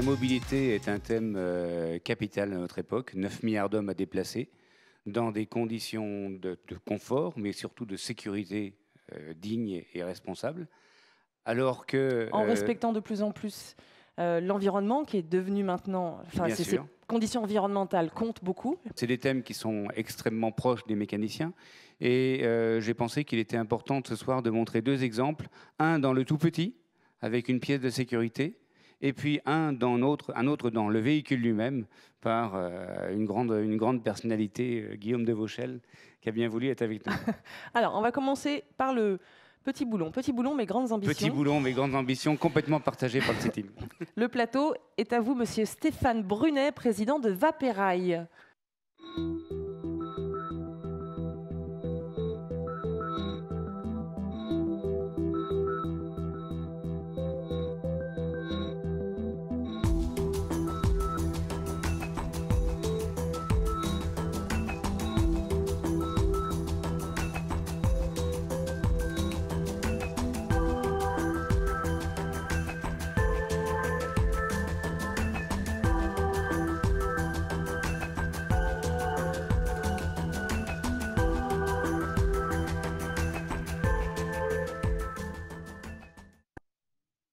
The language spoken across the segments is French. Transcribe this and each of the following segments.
La mobilité est un thème euh, capital à notre époque. 9 milliards d'hommes à déplacer dans des conditions de, confort, mais surtout de sécurité euh, digne et responsable. Alors que. En euh, respectant de plus en plus l'environnement qui est devenu maintenant. Enfin, ces conditions environnementales comptent beaucoup. C'est des thèmes qui sont extrêmement proches des mécaniciens. Et j'ai pensé qu'il était important ce soir de montrer deux exemples. Un dans le tout petit, avec une pièce de sécurité et puis un, dans autre, un autre dans le véhicule lui-même par euh, une, grande, une grande personnalité, euh, Guillaume de Vauchel, qui a bien voulu être avec nous. Alors, on va commencer par le petit boulon. Petit boulon, mais grandes ambitions. Petit boulon, mais grandes ambitions, complètement partagées par le équipe. le plateau est à vous, monsieur Stéphane Brunet, président de Vapérail.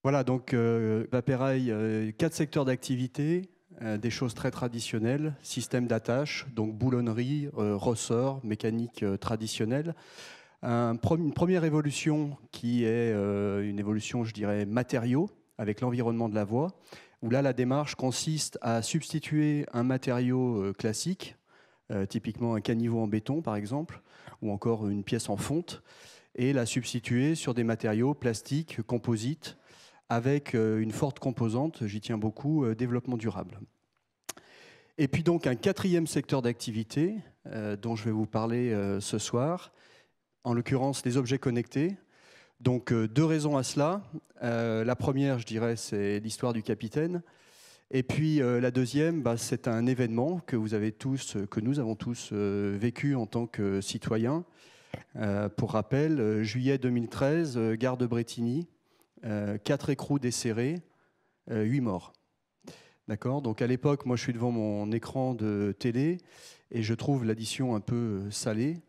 Voilà, donc euh, Vapérail, euh, quatre secteurs d'activité, euh, des choses très traditionnelles, système d'attache, donc boulonnerie, ressort, mécanique traditionnelle. une première évolution qui est une évolution, je dirais, matériaux, avec l'environnement de la voie, où là, la démarche consiste à substituer un matériau classique, typiquement un caniveau en béton, par exemple, ou encore une pièce en fonte, et la substituer sur des matériaux plastiques, composites, avec euh, une forte composante, j'y tiens beaucoup, euh, développement durable. Et puis donc un quatrième secteur d'activité euh, dont je vais vous parler ce soir, en l'occurrence les objets connectés. Donc deux raisons à cela. la première, je dirais, c'est l'histoire du capitaine. Et puis la deuxième, bah, c'est un événement que vous avez tous, que nous avons tous vécu en tant que citoyens. pour rappel, juillet 2013, gare de Bretigny, 4 euh, écrous desserrés, 8 euh, morts. D'accord Donc à l'époque, moi je suis devant mon écran de télé et je trouve l'addition un peu euh, salée.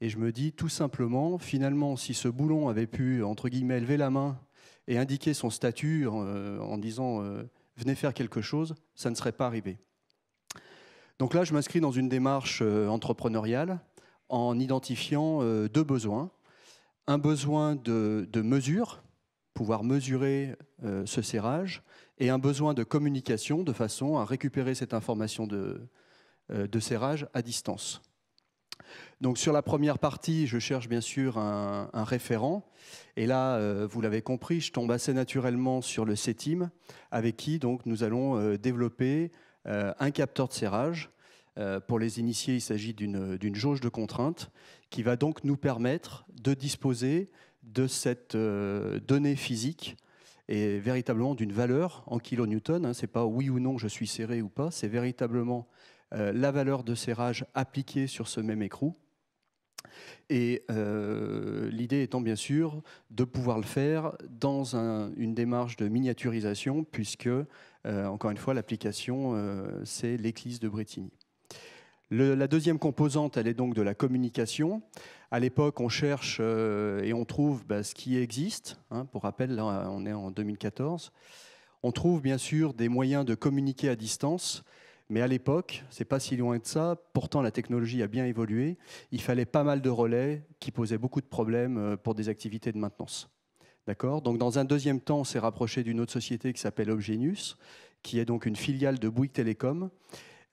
Et je me dis tout simplement, finalement, si ce boulon avait pu, entre guillemets, lever la main et indiquer son statut en, disant venez faire quelque chose, ça ne serait pas arrivé. Donc là, je m'inscris dans une démarche entrepreneuriale en identifiant deux besoins. Un besoin de, de mesure, pouvoir mesurer euh, ce serrage et un besoin de communication de façon à récupérer cette information de, euh, de serrage à distance. Donc sur la première partie, je cherche bien sûr un, référent. Et là, euh, vous l'avez compris, je tombe assez naturellement sur le CETIM, avec qui donc nous allons développer un capteur de serrage. pour les initiés, il s'agit d'une jauge de contrainte qui va donc nous permettre de disposer de cette euh, donnée physique et véritablement d'une valeur en kN, Hein, Ce n'est pas oui ou non je suis serré ou pas, c'est véritablement euh, la valeur de serrage appliquée sur ce même écrou. Et euh, l'idée étant bien sûr de pouvoir le faire dans une démarche de miniaturisation, puisque, encore une fois, l'application, c'est l'église de Bretigny la deuxième composante, elle est donc de la communication. À l'époque, on cherche euh, et on trouve bah, ce qui existe. Hein. pour rappel, là, on est en 2014. On trouve bien sûr des moyens de communiquer à distance, mais à l'époque, c'est pas si loin de ça. Pourtant, la technologie a bien évolué. Il fallait pas mal de relais qui posaient beaucoup de problèmes euh, pour des activités de maintenance. D'accord. Donc, dans un deuxième temps, on s'est rapproché d'une autre société qui s'appelle Obgenius, qui est donc une filiale de Bouygues Télécom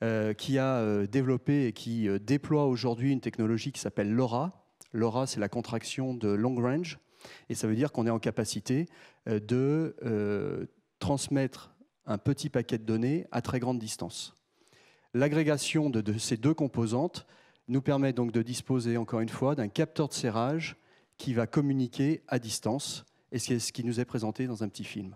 euh, qui a euh, développé et qui euh, déploie aujourd'hui une technologie qui s'appelle LoRa. LoRa, c'est la contraction de long range, et ça veut dire qu'on est en capacité de transmettre un petit paquet de données à très grande distance. L'agrégation de, ces deux composantes nous permet donc de disposer, encore une fois, d'un capteur de serrage qui va communiquer à distance, et c'est ce qui nous est présenté dans un petit film.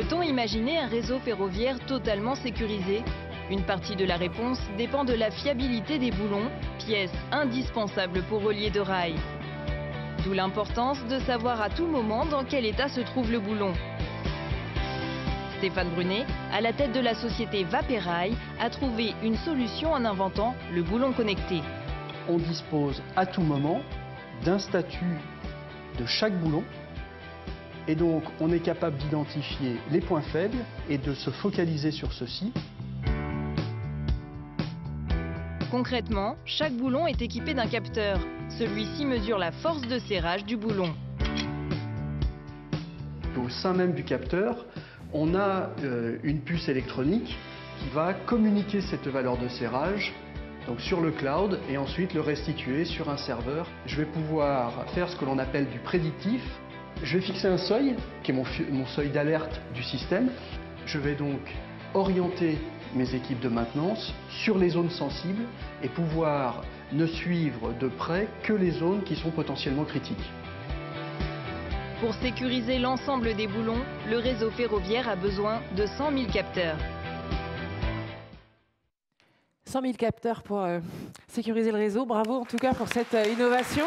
Peut-on imaginer un réseau ferroviaire totalement sécurisé Une partie de la réponse dépend de la fiabilité des boulons, pièces indispensables pour relier de rails. D'où l'importance de savoir à tout moment dans quel état se trouve le boulon. Stéphane Brunet, à la tête de la société Vapérail, a trouvé une solution en inventant le boulon connecté. On dispose à tout moment d'un statut de chaque boulon et donc, on est capable d'identifier les points faibles et de se focaliser sur ceux-ci. Concrètement, chaque boulon est équipé d'un capteur. Celui-ci mesure la force de serrage du boulon. Au sein même du capteur, on a euh, une puce électronique qui va communiquer cette valeur de serrage donc sur le cloud et ensuite le restituer sur un serveur. Je vais pouvoir faire ce que l'on appelle du prédictif, je vais fixer un seuil, qui est mon, seuil d'alerte du système. Je vais donc orienter mes équipes de maintenance sur les zones sensibles et pouvoir ne suivre de près que les zones qui sont potentiellement critiques. Pour sécuriser l'ensemble des boulons, le réseau ferroviaire a besoin de 100 000 capteurs. 100 000 capteurs pour euh, sécuriser le réseau. Bravo en tout cas pour cette euh, innovation.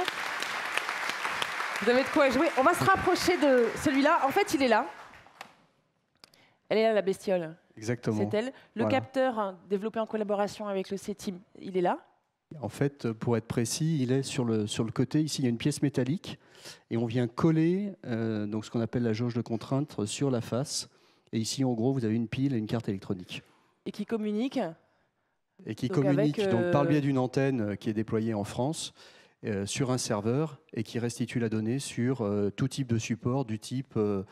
Vous avez de quoi jouer. On va se rapprocher de celui-là. En fait, il est là. Elle est là, la bestiole. Exactement. C'est elle. Le capteur hein, développé en collaboration avec le CETIM, il est là. En fait, euh, pour être précis, il est sur le, sur le côté. Ici, il y a une pièce métallique et on vient coller euh, donc ce qu'on appelle la jauge de contrainte sur la face. Et ici, en gros, vous avez une pile et une carte électronique. Et qui communique Et qui communique donc, par le euh, biais d'une antenne qui est déployée en France euh, sur un serveur et qui restitue la donnée sur euh, tout type de support du type euh,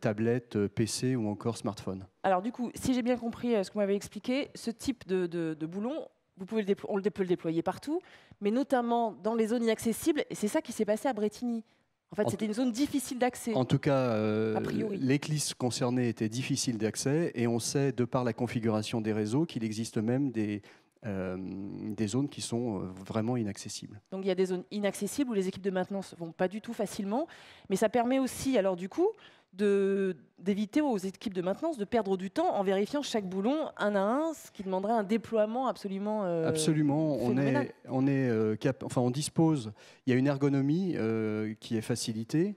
tablette, PC ou encore smartphone. Alors du coup, si j'ai bien compris ce que vous m'avez expliqué, ce type de, de, boulon, vous pouvez le on peut le déployer partout, mais notamment dans les zones inaccessibles, et c'est ça qui s'est passé à Bretigny. En fait, c'était une zone difficile d'accès. En tout cas, euh, l'église concernée était difficile d'accès et on sait, de par la configuration des réseaux, qu'il existe même des, euh, des zones qui sont euh, vraiment inaccessibles. Donc il y a des zones inaccessibles où les équipes de maintenance vont pas du tout facilement, mais ça permet aussi, alors du coup, d'éviter aux équipes de maintenance de perdre du temps en vérifiant chaque boulon un à un, ce qui demanderait un déploiement absolument. Euh, absolument, on est, on est, enfin on dispose. Il y a une ergonomie qui est facilitée.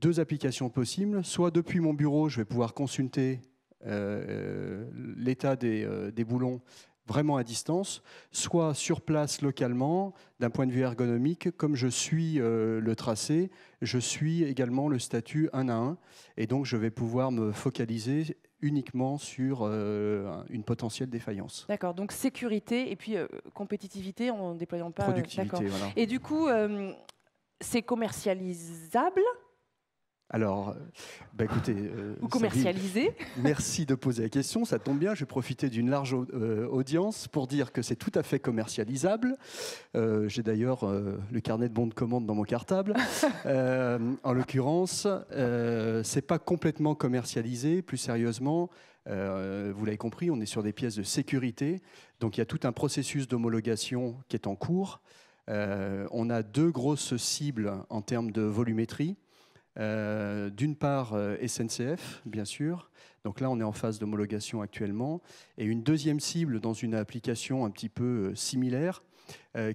Deux applications possibles. Soit depuis mon bureau, je vais pouvoir consulter l'état des boulons vraiment à distance, soit sur place localement, d'un point de vue ergonomique, comme je suis euh, le tracé, je suis également le statut 1 à 1, et donc je vais pouvoir me focaliser uniquement sur euh, une potentielle défaillance. D'accord, donc sécurité et puis euh, compétitivité en déployant pas... Productivité, voilà. Et du coup, c'est commercialisable alors, euh, bah, écoutez. Euh, commercialiser. merci de poser la question. Ça tombe bien, j'ai profité d'une large euh, audience pour dire que c'est tout à fait commercialisable. j'ai d'ailleurs le carnet de bons de commande dans mon cartable. en l'occurrence, c'est pas complètement commercialisé. Plus sérieusement, vous l'avez compris, on est sur des pièces de sécurité. Donc, il y a tout un processus d'homologation qui est en cours. on a deux grosses cibles en termes de volumétrie. Euh, d'une part, euh, SNCF, bien sûr. Donc là, on est en phase d'homologation actuellement. Et une deuxième cible dans une application un petit peu euh, similaire,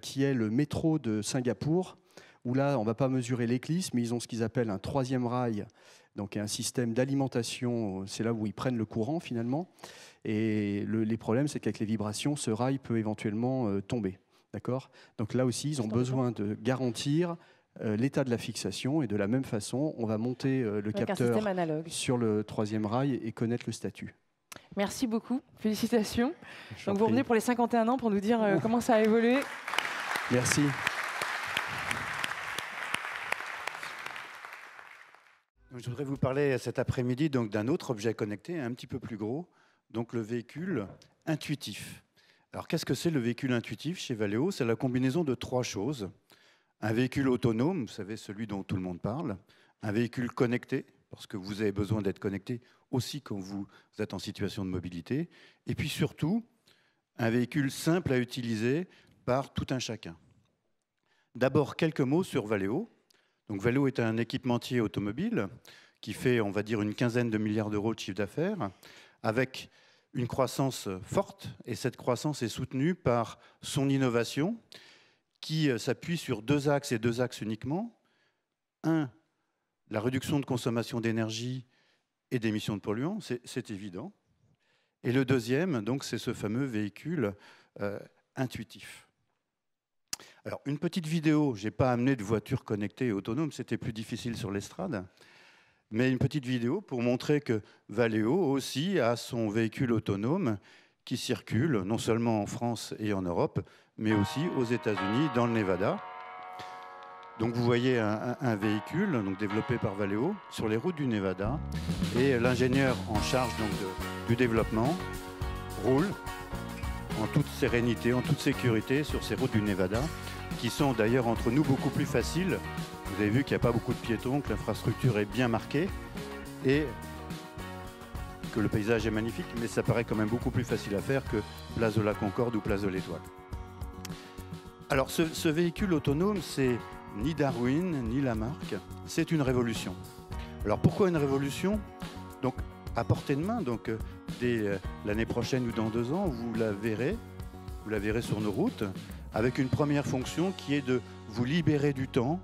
qui est le métro de Singapour, où là, on ne va pas mesurer l'éclisse, mais ils ont ce qu'ils appellent un troisième rail, donc un système d'alimentation, c'est là où ils prennent le courant finalement. Et les problèmes, c'est qu'avec les vibrations, ce rail peut éventuellement tomber. D'accord Donc là aussi, ils ont besoin de garantir euh, l'état de la fixation et de la même façon, on va monter euh, le capteur sur le troisième rail et connaître le statut. Merci beaucoup, félicitations. Donc vous revenez pour les 51 ans pour nous dire euh, comment ça a évolué. Merci. Je voudrais vous parler cet après-midi donc d'un autre objet connecté, un petit peu plus gros, donc le véhicule intuitif. Alors qu'est-ce que c'est le véhicule intuitif chez Valeo C'est la combinaison de trois choses un véhicule autonome, vous savez, celui dont tout le monde parle, un véhicule connecté, parce que vous avez besoin d'être connecté aussi quand vous êtes en situation de mobilité, et puis surtout, un véhicule simple à utiliser par tout un chacun. D'abord, quelques mots sur Valeo. Donc, Valeo est un équipementier automobile qui fait, on va dire, une quinzaine de milliards d'euros de chiffre d'affaires, avec une croissance forte, et cette croissance est soutenue par son innovation, qui euh, s'appuie sur deux axes et deux axes uniquement. Un, la réduction de consommation d'énergie et d'émissions de polluants, c'est évident. Et le deuxième, donc, c'est ce fameux véhicule euh, intuitif. Alors, une petite vidéo, je n'ai pas amené de voiture connectée et autonome, c'était plus difficile sur l'estrade, mais une petite vidéo pour montrer que Valeo aussi a son véhicule autonome qui circulent non seulement en France et en Europe, mais aussi aux États-Unis, dans le Nevada. Donc vous voyez un, véhicule donc développé par Valeo sur les routes du Nevada et l'ingénieur en charge donc du développement roule en toute sérénité, en toute sécurité sur ces routes du Nevada qui sont d'ailleurs entre nous beaucoup plus faciles. Vous avez vu qu'il n'y a pas beaucoup de piétons, que l'infrastructure est bien marquée et que le paysage est magnifique, mais ça paraît quand même beaucoup plus facile à faire que Place de la Concorde ou Place de l'Étoile. Alors ce, véhicule autonome, c'est ni Darwin, ni Lamarck, c'est une révolution. Alors pourquoi une révolution Donc à portée de main, donc euh, dès euh, l'année prochaine ou dans deux ans, vous la verrez, vous la verrez sur nos routes, avec une première fonction qui est de vous libérer du temps,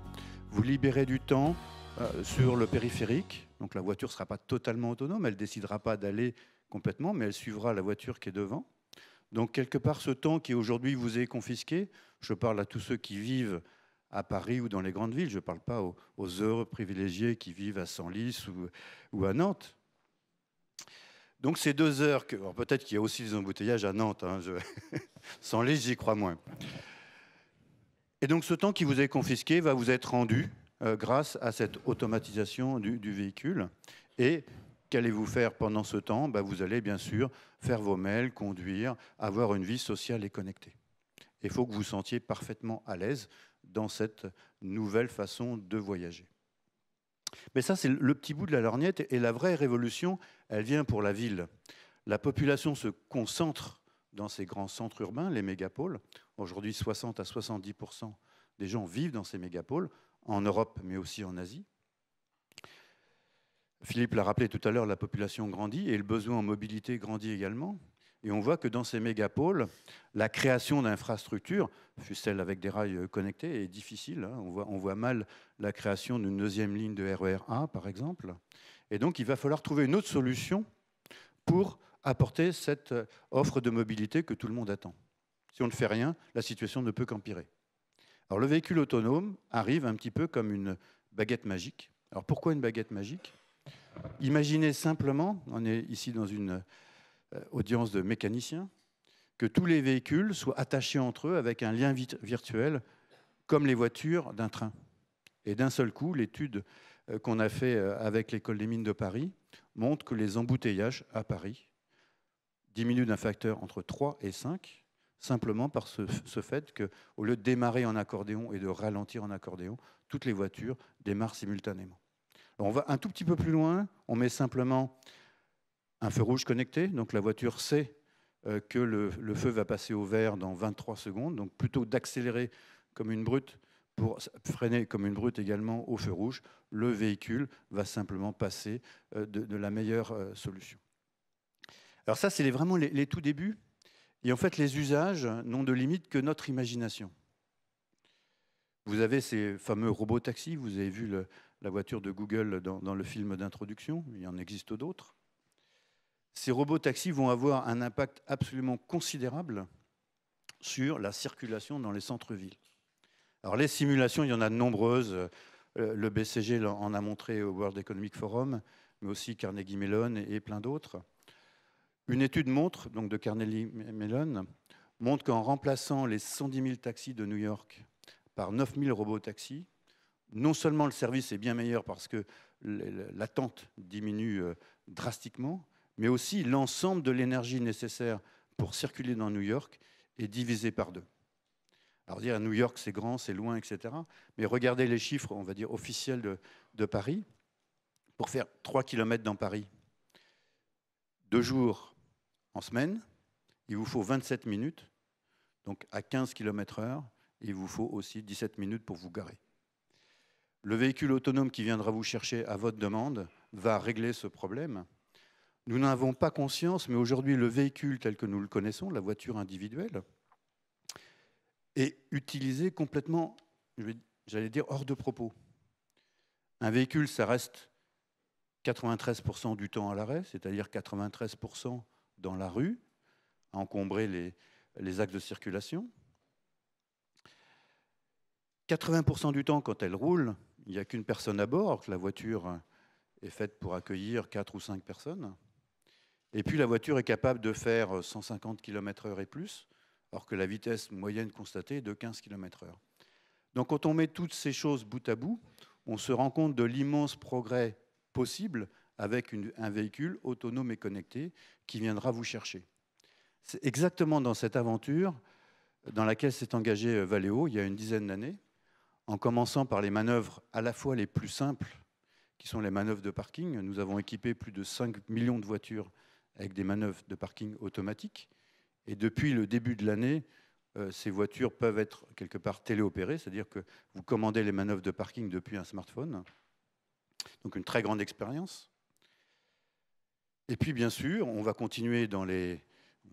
vous libérer du temps euh, sur le périphérique, donc la voiture ne sera pas totalement autonome, elle décidera pas d'aller complètement, mais elle suivra la voiture qui est devant. Donc quelque part, ce temps qui aujourd'hui vous est confisqué, je parle à tous ceux qui vivent à Paris ou dans les grandes villes, je ne parle pas aux, heures heureux privilégiés qui vivent à Senlis ou, ou à Nantes. Donc ces deux heures, que, peut-être qu'il y a aussi des embouteillages à Nantes, hein, je... Senlis, j'y crois moins. Et donc ce temps qui vous est confisqué va vous être rendu euh, grâce à cette automatisation du, véhicule. Et qu'allez-vous faire pendant ce temps bah, Vous allez bien sûr faire vos mails, conduire, avoir une vie sociale et connectée. Il faut que vous vous sentiez parfaitement à l'aise dans cette nouvelle façon de voyager. Mais ça, c'est le petit bout de la lorgnette et la vraie révolution, elle vient pour la ville. La population se concentre dans ces grands centres urbains, les mégapoles. Aujourd'hui, 60 à 70 des gens vivent dans ces mégapoles en Europe, mais aussi en Asie. Philippe l'a rappelé tout à l'heure, la population grandit et le besoin en mobilité grandit également. Et on voit que dans ces mégapoles, la création d'infrastructures, celle avec des rails connectés, est difficile. Hein. On, voit, on, voit, mal la création d'une deuxième ligne de RER e A, par exemple. Et donc, il va falloir trouver une autre solution pour apporter cette offre de mobilité que tout le monde attend. Si on ne fait rien, la situation ne peut qu'empirer. Alors le véhicule autonome arrive un petit peu comme une baguette magique. Alors pourquoi une baguette magique Imaginez simplement, on est ici dans une euh, audience de mécaniciens, que tous les véhicules soient attachés entre eux avec un lien virtuel, comme les voitures d'un train. Et d'un seul coup, l'étude euh, qu'on a fait euh, avec l'école des mines de Paris montre que les embouteillages à Paris diminuent d'un facteur entre 3 et 5 simplement par ce, fait qu'au lieu de démarrer en accordéon et de ralentir en accordéon, toutes les voitures démarrent simultanément. on va un tout petit peu plus loin, on met simplement un feu rouge connecté, donc la voiture sait euh, que le, feu va passer au vert dans 23 secondes, donc plutôt d'accélérer comme une brute pour freiner comme une brute également au feu rouge, le véhicule va simplement passer euh, de, la meilleure euh, solution. Alors ça, c'est vraiment les tout débuts et en fait, les usages n'ont de limite que notre imagination. Vous avez ces fameux robots taxis, vous avez vu la voiture de Google dans, dans le film d'introduction, il y en existe d'autres. Ces robots taxis vont avoir un impact absolument considérable sur la circulation dans les centres-villes. Alors les simulations, il y en a de nombreuses. Euh, le BCG en a montré au World Economic Forum, mais aussi Carnegie Mellon et plein d'autres. Une étude montre, donc de Carnegie Mellon, montre qu'en remplaçant les 110 000 taxis de New York par 9 000 robots taxis, non seulement le service est bien meilleur parce que l'attente diminue euh, drastiquement, mais aussi l'ensemble de l'énergie nécessaire pour circuler dans New York est divisé par deux. Alors dire à New York c'est grand, c'est loin, etc. Mais regardez les chiffres, on va dire, officiels de, de Paris. Pour faire 3 km dans Paris, deux jours, semaine, il vous faut 27 minutes. Donc à 15 km/h, il vous faut aussi 17 minutes pour vous garer. Le véhicule autonome qui viendra vous chercher à votre demande va régler ce problème. Nous n'en avons pas conscience, mais aujourd'hui, le véhicule tel que nous le connaissons, la voiture individuelle, est utilisé complètement, j'allais dire, hors de propos. Un véhicule, ça reste 93% du temps à l'arrêt, c'est-à-dire 93% dans la rue, à encombrer les, axes de circulation. 80% du temps, quand elle roule, il n'y a qu'une personne à bord, que la voiture est faite pour accueillir 4 ou 5 personnes. Et puis la voiture est capable de faire 150 km/h et plus, alors que la vitesse moyenne constatée est de 15 km/h. Donc quand on met toutes ces choses bout à bout, on se rend compte de l'immense progrès possible avec un véhicule autonome et connecté qui viendra vous chercher. C'est exactement dans cette aventure dans laquelle s'est engagé euh, Valeo il y a une dizaine d'années, en commençant par les manœuvres à la fois les plus simples, qui sont les manœuvres de parking. Nous avons équipé plus de 5 millions de voitures avec des manœuvres de parking automatiques. Et depuis le début de l'année, euh, ces voitures peuvent être quelque part téléopérées, c'est-à-dire que vous commandez les manœuvres de parking depuis un smartphone. Donc une très grande expérience. Et puis, bien sûr, on va continuer dans les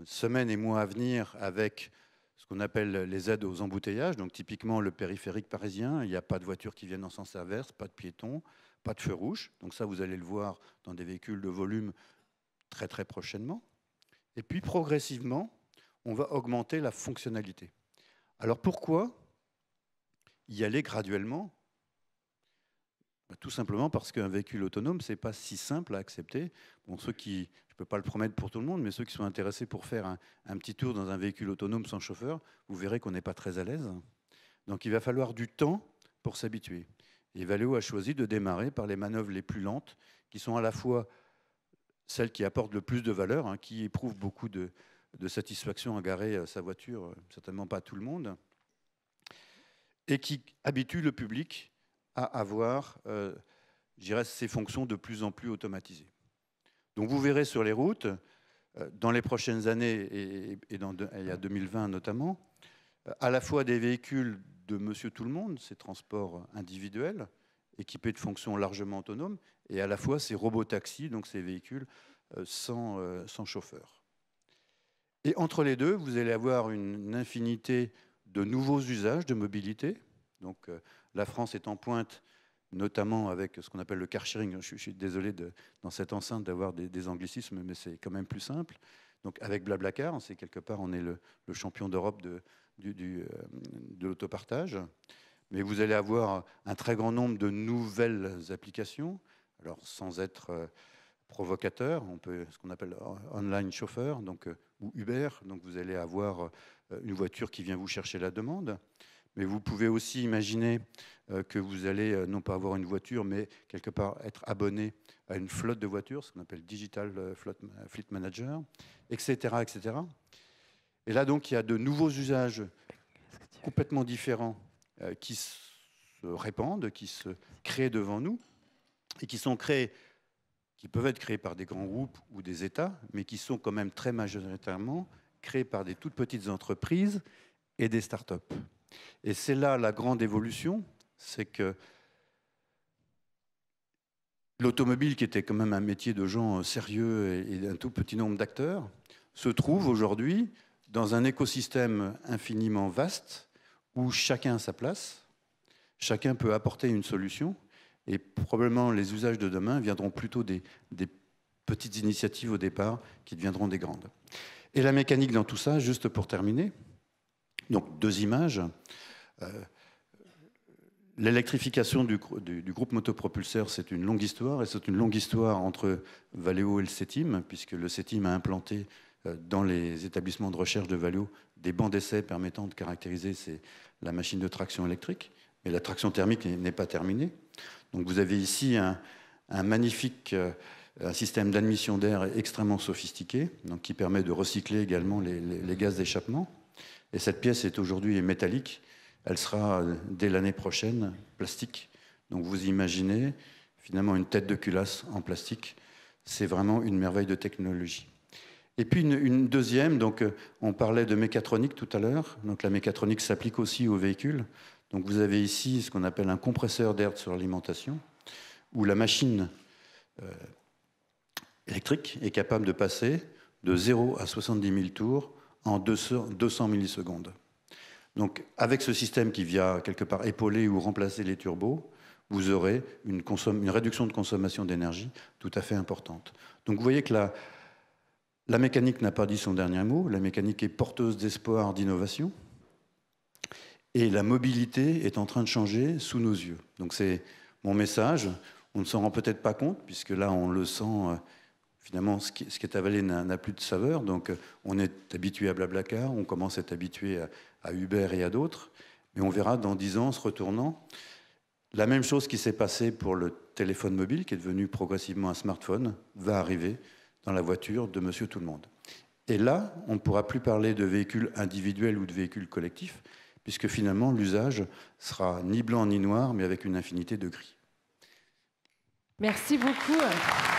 semaines et mois à venir avec ce qu'on appelle les aides aux embouteillages. Donc, typiquement, le périphérique parisien, il n'y a pas de voitures qui viennent en sens inverse, pas de piétons, pas de feux rouges. Donc, ça, vous allez le voir dans des véhicules de volume très, très prochainement. Et puis, progressivement, on va augmenter la fonctionnalité. Alors, pourquoi y aller graduellement bah, tout simplement parce qu'un véhicule autonome, ce n'est pas si simple à accepter. Bon, ceux qui, je ne peux pas le promettre pour tout le monde, mais ceux qui sont intéressés pour faire un, petit tour dans un véhicule autonome sans chauffeur, vous verrez qu'on n'est pas très à l'aise. Donc il va falloir du temps pour s'habituer. Et Valeo a choisi de démarrer par les manœuvres les plus lentes, qui sont à la fois celles qui apportent le plus de valeur, hein, qui éprouvent beaucoup de, satisfaction à garer euh, sa voiture, euh, certainement pas tout le monde, et qui habituent le public à avoir, euh, ces fonctions de plus en plus automatisées. Donc vous verrez sur les routes, euh, dans les prochaines années, et, et, dans, a à 2020 notamment, euh, à la fois des véhicules de monsieur tout le monde, ces transports individuels, équipés de fonctions largement autonomes, et à la fois ces robots donc ces véhicules euh, sans, chauffeur. Et entre les deux, vous allez avoir une infinité de nouveaux usages de mobilité, donc euh, la France est en pointe, notamment avec ce qu'on appelle le car sharing. Je, suis désolé dans cette enceinte d'avoir des, anglicismes, mais c'est quand même plus simple. Donc avec Blablacar, on sait quelque part, on est le, champion d'Europe euh, de, l'autopartage. Mais vous allez avoir un très grand nombre de nouvelles applications. Alors sans être euh, provocateur, on peut ce qu'on appelle online chauffeur, donc ou Uber. Donc vous allez avoir une voiture qui vient vous chercher la demande. Mais vous pouvez aussi imaginer euh, que vous allez euh, non pas avoir une voiture, mais quelque part être abonné à une flotte de voitures, ce qu'on appelle Digital euh, Fleet Manager, etc., etc. Et là, donc, il y a de nouveaux usages complètement différents qui se répandent, qui se créent devant nous, et qui sont créés, qui peuvent être créés par des grands groupes ou des États, mais qui sont quand même très majoritairement créés par des toutes petites entreprises et des start-up. Et c'est là la grande évolution, c'est que l'automobile, qui était quand même un métier de gens euh, sérieux et d'un tout petit nombre d'acteurs, se trouve aujourd'hui dans un écosystème infiniment vaste où chacun a sa place, chacun peut apporter une solution, et probablement les usages de demain viendront plutôt des, petites initiatives au départ qui deviendront des grandes. Et la mécanique dans tout ça, juste pour terminer, donc deux images. Euh, l'électrification du, groupe motopropulseur, c'est une longue histoire, et c'est une longue histoire entre Valeo et le CETIM, puisque le CETIM a implanté euh, dans les établissements de recherche de Valeo des bancs d'essai permettant de caractériser la machine de traction électrique, mais la traction thermique n'est pas terminée. Donc vous avez ici un, magnifique euh, système d'admission d'air extrêmement sophistiqué, qui permet de recycler également les gaz d'échappement. Et cette pièce est aujourd'hui métallique. Elle sera, euh, dès l'année prochaine, plastique. Donc vous imaginez finalement une tête de culasse en plastique. C'est vraiment une merveille de technologie. Et puis une, deuxième, donc euh, on parlait de mécatronique tout à l'heure, donc la mécatronique s'applique aussi aux véhicules. Donc vous avez ici ce qu'on appelle un compresseur d'air sur l'alimentation, où la machine euh, électrique est capable de passer de 0 à 70 000 tours en 200, millisecondes. Donc, avec ce système qui vient quelque part épauler ou remplacer les turbos, vous aurez une, réduction de consommation d'énergie tout à fait importante. Donc, vous voyez que la, la mécanique n'a pas dit son dernier mot. La mécanique est porteuse d'espoir, d'innovation. Et la mobilité est en train de changer sous nos yeux. Donc, c'est mon message. On ne s'en rend peut-être pas compte, puisque là, on le sent euh, finalement, ce qui, est avalé n'a plus de saveur. Donc, euh, on est habitué à Blablacar, on commence à être habitué à, Uber et à d'autres. Mais on verra dans dix ans, en se retournant, la même chose qui s'est passée pour le téléphone mobile, qui est devenu progressivement un smartphone, va arriver dans la voiture de monsieur tout le monde. Et là, on ne pourra plus parler de véhicules individuels ou de véhicules collectifs, puisque finalement, l'usage sera ni blanc ni noir, mais avec une infinité de gris. Merci beaucoup.